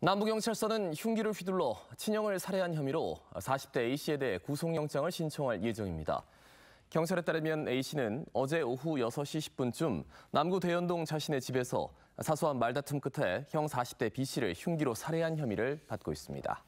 남부경찰서는 흉기를 휘둘러 친형을 살해한 혐의로 40대 A씨에 대해 구속영장을 신청할 예정입니다. 경찰에 따르면 A씨는 어제 오후 6시 10분쯤 남구 대연동 자신의 집에서 사소한 말다툼 끝에 형 40대 B씨를 흉기로 살해한 혐의를 받고 있습니다.